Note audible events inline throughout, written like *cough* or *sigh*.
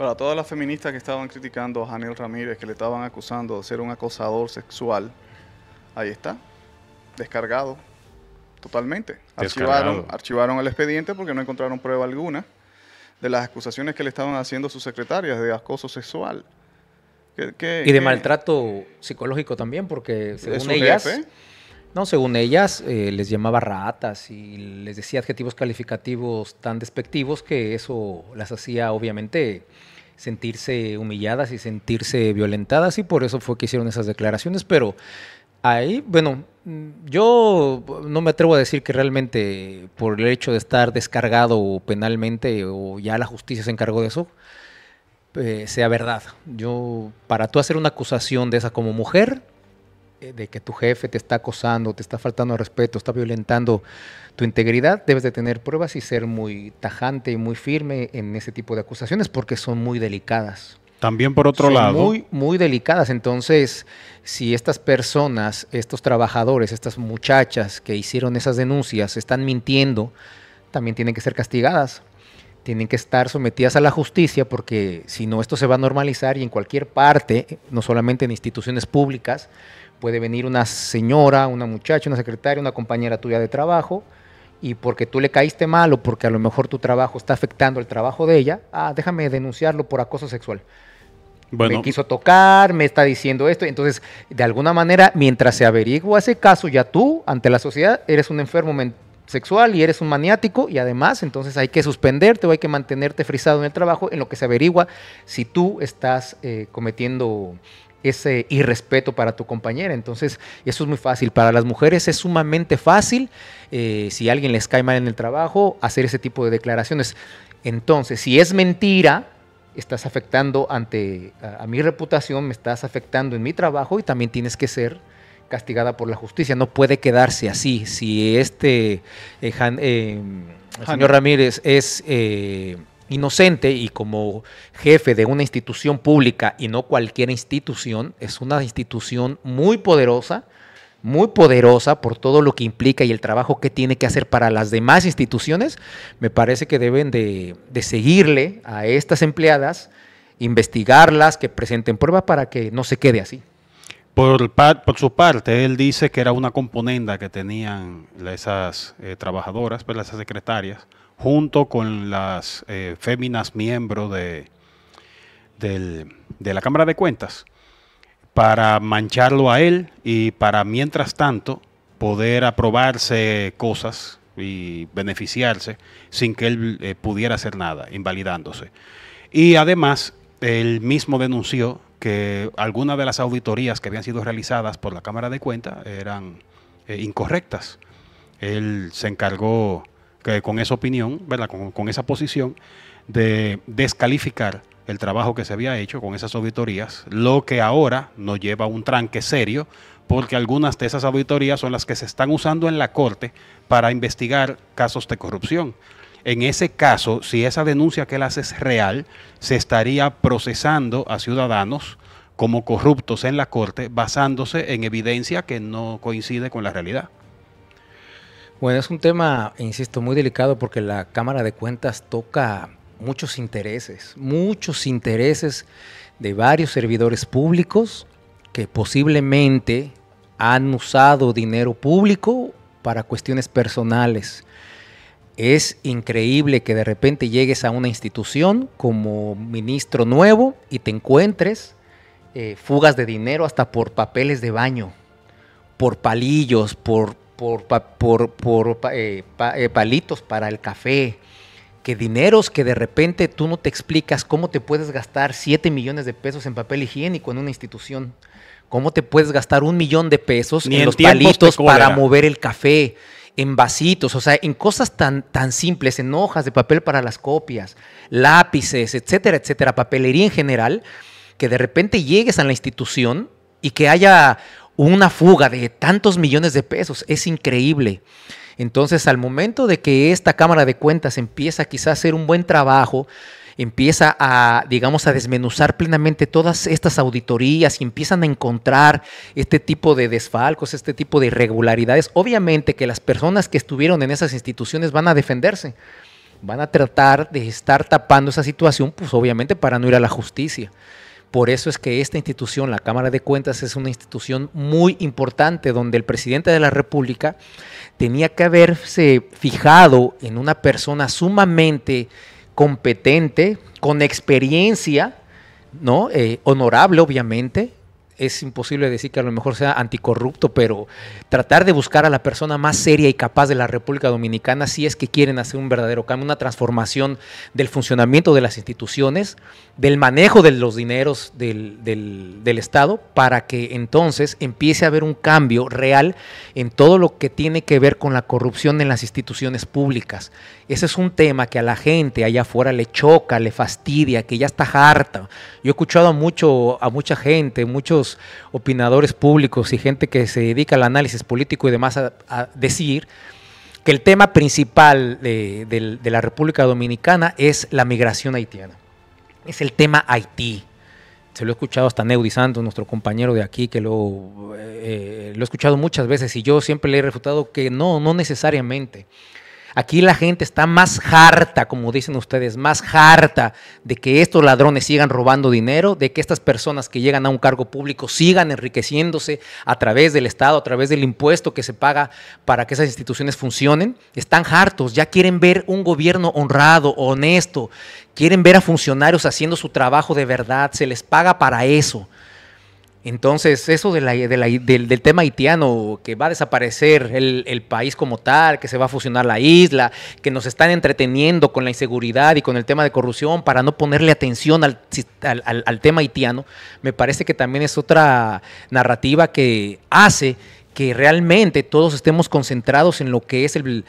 Para todas las feministas que estaban criticando a Janiel Ramírez, que le estaban acusando de ser un acosador sexual, ahí está, descargado totalmente. Archivaron, el expediente porque no encontraron prueba alguna de las acusaciones que le estaban haciendo sus secretarias de acoso sexual. y de maltrato psicológico también, porque según ellas, no, según ellas, eh, les llamaba ratas y les decía adjetivos calificativos tan despectivos que eso las hacía obviamente sentirse humilladas y sentirse violentadas y por eso fue que hicieron esas declaraciones, pero ahí, bueno, yo no me atrevo a decir que realmente por el hecho de estar descargado penalmente o ya la justicia se encargó de eso, eh, sea verdad. Yo, para tú hacer una acusación de esa como mujer, eh, de que tu jefe te está acosando, te está faltando respeto, está violentando tu integridad, debes de tener pruebas y ser muy tajante y muy firme en ese tipo de acusaciones porque son muy delicadas. También por otro lado. Muy, muy delicadas. Entonces, si estas personas, estos trabajadores, estas muchachas que hicieron esas denuncias están mintiendo, también tienen que ser castigadas. Tienen que estar sometidas a la justicia porque si no, esto se va a normalizar y en cualquier parte, no solamente en instituciones públicas, puede venir una señora, una muchacha, una secretaria, una compañera tuya de trabajo, y porque tú le caíste mal o porque a lo mejor tu trabajo está afectando el trabajo de ella, ah, déjame denunciarlo por acoso sexual. Bueno. Me quiso tocar, me está diciendo esto. Entonces, de alguna manera, mientras se averigua ese caso, ya tú, ante la sociedad, eres un enfermo sexual y eres un maniático y además entonces hay que suspenderte o hay que mantenerte frisado en el trabajo en lo que se averigua si tú estás eh, cometiendo ese irrespeto para tu compañera. Entonces, eso es muy fácil. Para las mujeres es sumamente fácil, eh, si alguien les cae mal en el trabajo, hacer ese tipo de declaraciones. Entonces, si es mentira, estás afectando ante a, mi reputación, me estás afectando en mi trabajo y también tienes que ser castigada por la justicia. No puede quedarse así. Si este eh, eh, señor Ramírez es inocente y como jefe de una institución pública y no cualquier institución, es una institución muy poderosa, muy poderosa por todo lo que implica y el trabajo que tiene que hacer para las demás instituciones, me parece que deben de, seguirle a estas empleadas, investigarlas, que presenten pruebas para que no se quede así. Por, su parte, él dice que era una componenda que tenían esas eh, trabajadoras, pues, esas secretarias, junto con las eh, féminas miembros de, de la Cámara de Cuentas para mancharlo a él y para, mientras tanto, poder aprobarse cosas y beneficiarse sin que él eh, pudiera hacer nada, invalidándose. Y además, él mismo denunció que algunas de las auditorías que habían sido realizadas por la Cámara de Cuentas eran eh, incorrectas. Él se encargó que, con esa opinión, ¿verdad? Con, esa posición de descalificar el trabajo que se había hecho con esas auditorías, lo que ahora nos lleva a un tranque serio, porque algunas de esas auditorías son las que se están usando en la Corte para investigar casos de corrupción. En ese caso, si esa denuncia que él hace es real, se estaría procesando a ciudadanos como corruptos en la Corte basándose en evidencia que no coincide con la realidad. Bueno, es un tema, insisto, muy delicado porque la Cámara de Cuentas toca muchos intereses, muchos intereses de varios servidores públicos que posiblemente han usado dinero público para cuestiones personales. Es increíble que de repente llegues a una institución como ministro nuevo y te encuentres eh, fugas de dinero hasta por papeles de baño, por palillos, por por, por, por eh, eh, palitos para el café, que dineros que de repente tú no te explicas cómo te puedes gastar 7 millones de pesos en papel higiénico en una institución, cómo te puedes gastar un millón de pesos en, los palitos para mover el café, en vasitos, o sea, en cosas tan, tan simples, en hojas de papel para las copias, lápices, etcétera, etcétera, papelería en general, que de repente llegues a la institución y que haya una fuga de tantos millones de pesos. Es increíble. Entonces, al momento de que esta Cámara de Cuentas empieza quizás a hacer un buen trabajo, empieza a, digamos, a desmenuzar plenamente todas estas auditorías y empiezan a encontrar este tipo de desfalcos, este tipo de irregularidades, obviamente que las personas que estuvieron en esas instituciones van a defenderse, van a tratar de estar tapando esa situación, pues obviamente para no ir a la justicia. Por eso es que esta institución, la Cámara de Cuentas, es una institución muy importante donde el presidente de la República tenía que haberse fijado en una persona sumamente competente, con experiencia, ¿no? Eh, honorable, obviamente, es imposible decir que a lo mejor sea anticorrupto, pero tratar de buscar a la persona más seria y capaz de la República Dominicana si es que quieren hacer un verdadero cambio, una transformación del funcionamiento de las instituciones, del manejo de los dineros del, Estado, para que entonces empiece a haber un cambio real en todo lo que tiene que ver con la corrupción en las instituciones públicas. Ese es un tema que a la gente allá afuera le choca, le fastidia, que ya está harta. Yo he escuchado mucho, a mucha gente, muchos opinadores públicos y gente que se dedica al análisis político y demás a, decir que el tema principal de, la República Dominicana es la migración haitiana. Es el tema Haití. Se lo he escuchado hasta Neudi nuestro compañero de aquí, que lo, eh, eh, lo he escuchado muchas veces y yo siempre le he refutado que no, no necesariamente. Aquí la gente está más harta, como dicen ustedes, más harta de que estos ladrones sigan robando dinero, de que estas personas que llegan a un cargo público sigan enriqueciéndose a través del Estado, a través del impuesto que se paga para que esas instituciones funcionen. Están hartos, ya quieren ver un gobierno honrado, honesto, quieren ver a funcionarios haciendo su trabajo de verdad, se les paga para eso. Entonces, eso de del, tema haitiano, que va a desaparecer el, país como tal, que se va a fusionar la isla, que nos están entreteniendo con la inseguridad y con el tema de corrupción para no ponerle atención al, tema haitiano, me parece que también es otra narrativa que hace que realmente todos estemos concentrados en lo que es el,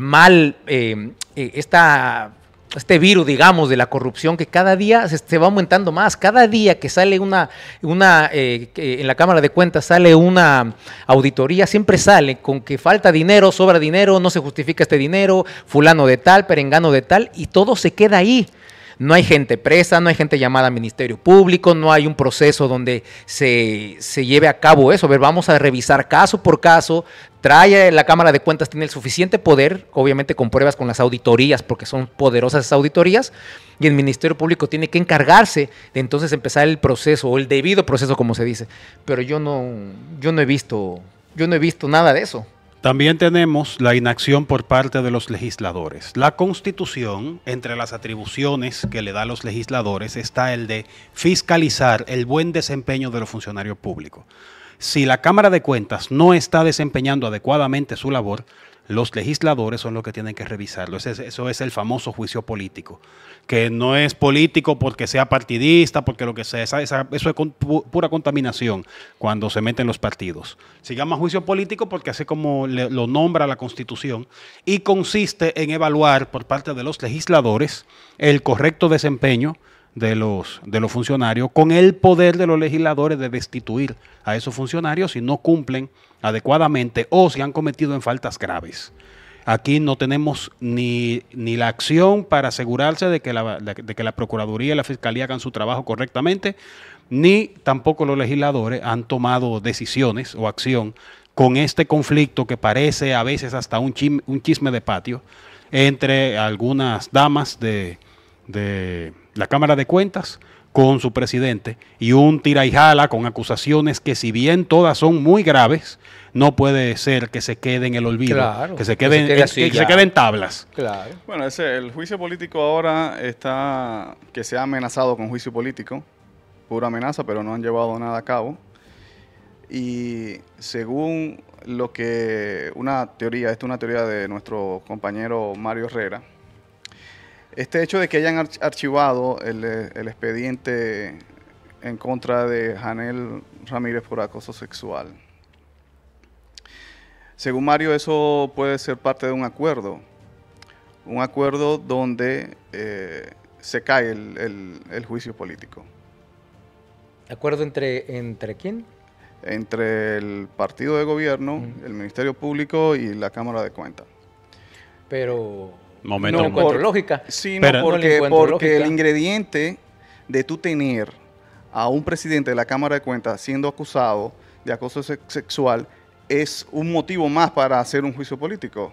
mal, eh, eh, esta este virus, digamos, de la corrupción que cada día se, va aumentando más. Cada día que sale una, una eh, en la Cámara de Cuentas sale una auditoría, siempre sale con que falta dinero, sobra dinero, no se justifica este dinero, fulano de tal, perengano de tal, y todo se queda ahí. No hay gente presa, no hay gente llamada al Ministerio Público, no hay un proceso donde se, lleve a cabo eso. ver, vamos a revisar caso por caso. Trae la Cámara de Cuentas, tiene el suficiente poder, obviamente con pruebas con las auditorías, porque son poderosas esas auditorías, y el Ministerio Público tiene que encargarse de entonces empezar el proceso, o el debido proceso, como se dice. Pero yo no, yo no he visto, yo no he visto nada de eso. También tenemos la inacción por parte de los legisladores. La Constitución, entre las atribuciones que le da a los legisladores, está el de fiscalizar el buen desempeño de los funcionarios públicos. Si la Cámara de Cuentas no está desempeñando adecuadamente su labor, los legisladores son los que tienen que revisarlo. Eso es, el famoso juicio político, que no es político porque sea partidista, porque lo que sea, eso es pura contaminación cuando se meten los partidos. Se llama juicio político porque así como lo nombra la Constitución y consiste en evaluar por parte de los legisladores el correcto desempeño de los, de los funcionarios, con el poder de los legisladores de destituir a esos funcionarios si no cumplen adecuadamente o si han cometido en faltas graves. Aquí no tenemos ni, ni la acción para asegurarse de que la, de que la Procuraduría y la Fiscalía hagan su trabajo correctamente, ni tampoco los legisladores han tomado decisiones o acción con este conflicto que parece a veces hasta un, chisme, un chisme de patio entre algunas damas de la Cámara de Cuentas con su presidente y un tira y jala con acusaciones que si bien todas son muy graves, no puede ser que se quede en el olvido, que se queden que quede tablas. Claro. Bueno, ese, el juicio político ahora está que se ha amenazado con juicio político, pura amenaza, pero no han llevado nada a cabo. Y según lo que una teoría, esta es una teoría de nuestro compañero Mario Herrera, este hecho de que hayan archivado eh, el, expediente en contra de Janel Ramírez por acoso sexual. Según Mario, eso puede ser parte de un acuerdo. Un acuerdo donde eh, se cae el, juicio político. ¿Acuerdo entre, entre quién? Entre el partido de gobierno, el Ministerio Público y la Cámara de Cuentas. Pero no, por lógica. sino porque, porque el ingrediente de tú tener a un presidente de la Cámara de Cuentas siendo acusado de acoso sexual es un motivo más para hacer un juicio político,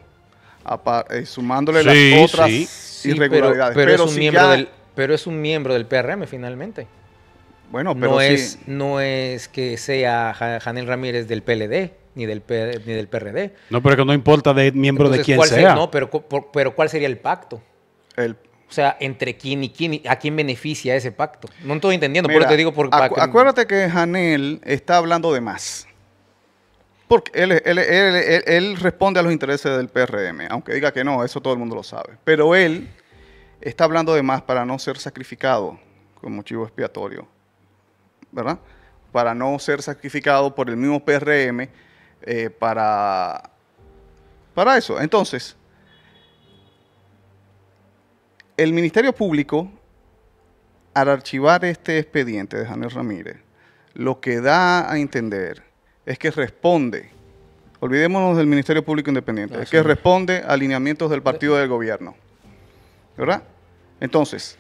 eh, sumándole las otras irregularidades. pero, es un miembro del, pero PRM finalmente. Bueno, pero es, no es que sea Janel Ramírez del PLD ni del, ni del PRD. No, pero que no importa de miembro de quién sea. no, pero, pero ¿cuál sería el pacto? o sea, entre quién y quién, a quién beneficia ese pacto. No estoy entendiendo, pero te digo. Por, acuérdate que Janel está hablando de más. Porque él, él, él, responde a los intereses del PRM, aunque diga que no, eso todo el mundo lo sabe. Pero él está hablando de más para no ser sacrificado como chivo expiatorio, ¿verdad? Para no ser sacrificado por el mismo PRM eh, para, para eso. Entonces, el Ministerio Público, al archivar este expediente de Janel Ramírez, lo que da a entender es que responde, olvidémonos del Ministerio Público Independiente, es que responde a alineamientos del partido del gobierno. ¿Verdad? Entonces,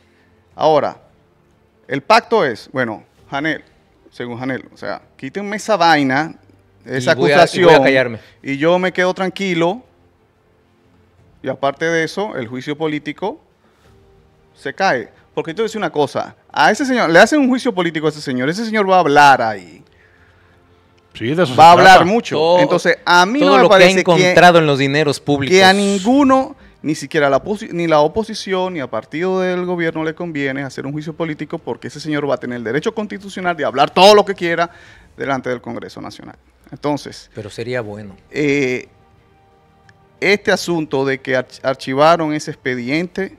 ahora, el pacto es, bueno, Janel, según Janel, o sea, quitenme esa vaina esa acusación. y, yo me quedo tranquilo. Y aparte de eso, el juicio político se cae. Porque yo te una cosa. A ese señor, le hacen un juicio político a ese señor. Ese señor va a hablar ahí. va a hablar mucho. Entonces, a mí no me lo parece que encontrado en los dineros públicos. Que a ninguno, ni siquiera la ni la oposición, ni a partido del gobierno le conviene hacer un juicio político porque ese señor va a tener el derecho constitucional de hablar todo lo que quiera delante del Congreso Nacional. Entonces. Pero sería bueno. Eh, este asunto de que archivaron ese expediente,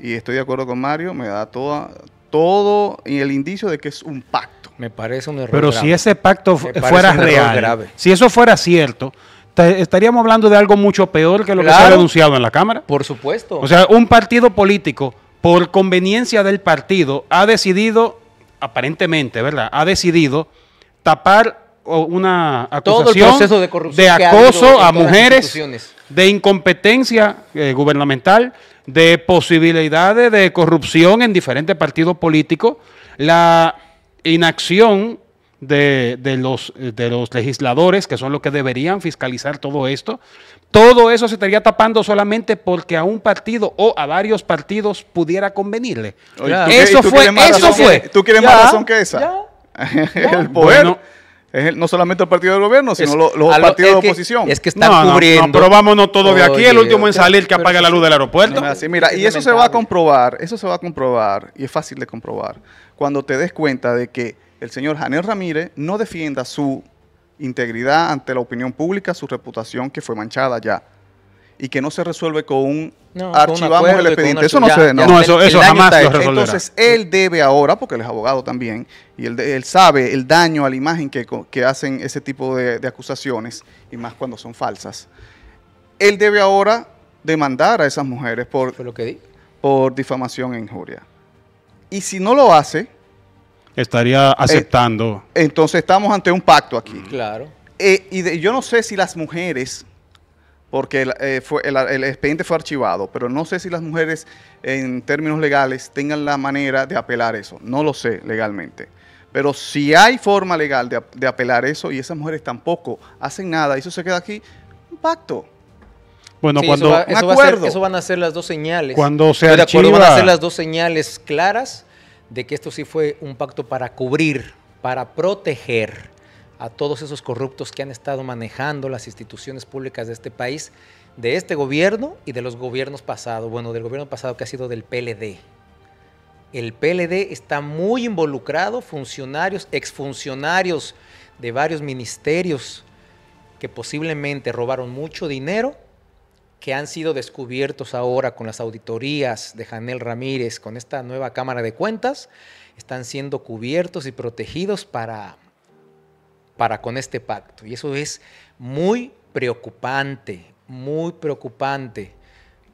y estoy de acuerdo con Mario, me da toda, todo el indicio de que es un pacto. Me parece un error. Pero si ese pacto fuera real, grave. si eso fuera cierto, estaríamos hablando de algo mucho peor que lo que se ha denunciado en la Cámara. Por supuesto. O sea, un partido político, por conveniencia del partido, ha decidido, aparentemente, ¿verdad? Ha decidido tapar una acusación de, acoso a mujeres, de incompetencia eh, gubernamental, de posibilidades de corrupción en diferentes partidos políticos, la inacción de, de, los, de los legisladores, que son los que deberían fiscalizar todo esto. Todo eso se estaría tapando solamente porque a un partido o a varios partidos pudiera convenirle. eso fue, eso fue. ¿Tú quieres más razón que esa? *laughs* Bueno, no solamente el partido del gobierno, sino los, partidos de oposición. Es que están cubriendo. No, no, todos de aquí, el último en salir que apaga la luz del aeropuerto. así, mira, y eso se va a comprobar, eso se va a comprobar, y es fácil de comprobar, cuando te des cuenta de que el señor Janel Ramírez no defienda su integridad ante la opinión pública, su reputación que fue manchada ya y que no se resuelve con un archivamos el expediente. Eso no se. No, no eso, jamás se resolverá. Entonces él debe ahora, porque él es abogado también, y él, él sabe el daño a la imagen que, hacen ese tipo de, acusaciones, y más cuando son falsas. Él debe ahora demandar a esas mujeres por, lo que por difamación e injuria. Y si no lo hace. Estaría eh, aceptando. entonces estamos ante un pacto aquí. Claro. Eh, y yo no sé si las mujeres porque eh, el, el, expediente fue archivado, pero no sé si las mujeres en términos legales tengan la manera de apelar eso, no lo sé legalmente. Pero si hay forma legal de, apelar eso y esas mujeres tampoco hacen nada, eso se queda aquí, un pacto. Bueno, cuando eso, van a ser las dos señales. Cuando se acuerdo, van a ser las dos señales claras de que esto sí fue un pacto para cubrir, para proteger a todos esos corruptos que han estado manejando las instituciones públicas de este país, de este gobierno y de los gobiernos pasados. Bueno, del gobierno pasado que ha sido del PLD. El PLD está muy involucrado, funcionarios, exfuncionarios de varios ministerios que posiblemente robaron mucho dinero, que han sido descubiertos ahora con las auditorías de Janel Ramírez, con esta nueva Cámara de Cuentas, están siendo cubiertos y protegidos para para con este pacto. Y eso es muy preocupante, muy preocupante,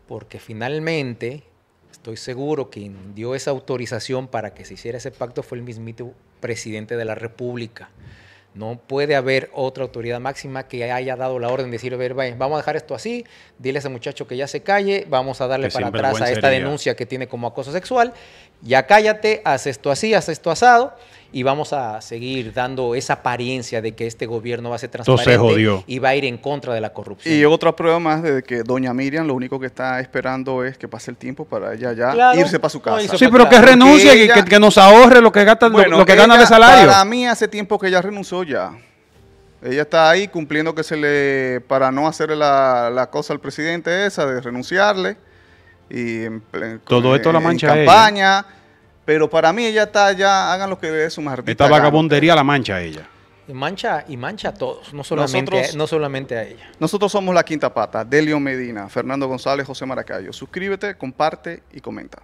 porque finalmente estoy seguro que quien dio esa autorización para que se hiciera ese pacto fue el mismito presidente de la República. No puede haber otra autoridad máxima que haya dado la orden de decir, ver, vamos a dejar esto así, dile a ese muchacho que ya se calle, vamos a darle para atrás a esta denuncia que tiene como acoso sexual, ya cállate, haz esto así, haz esto asado, y vamos a seguir dando esa apariencia de que este gobierno va a ser transparente y va a ir en contra de la corrupción. Y otra prueba más de que doña Miriam lo único que está esperando es que pase el tiempo para ella ya irse para su casa. sí, pero que renuncie y que, nos ahorre lo que, gasta, lo, que, gana de salario. Para mí hace tiempo que ella renunció ya. Ella está ahí cumpliendo que se le, para no hacerle la, cosa al presidente esa, de renunciarle. Y en, todo esto la mancha. campaña. Pero para mí ella está ya, hagan lo que es su Esta vagabondería la mancha a ella. mancha, y mancha a todos, no solamente, no solamente a ella. Nosotros somos La Quinta Pata, Delio Medina, Fernando González, José Maracayo. Suscríbete, comparte y comenta.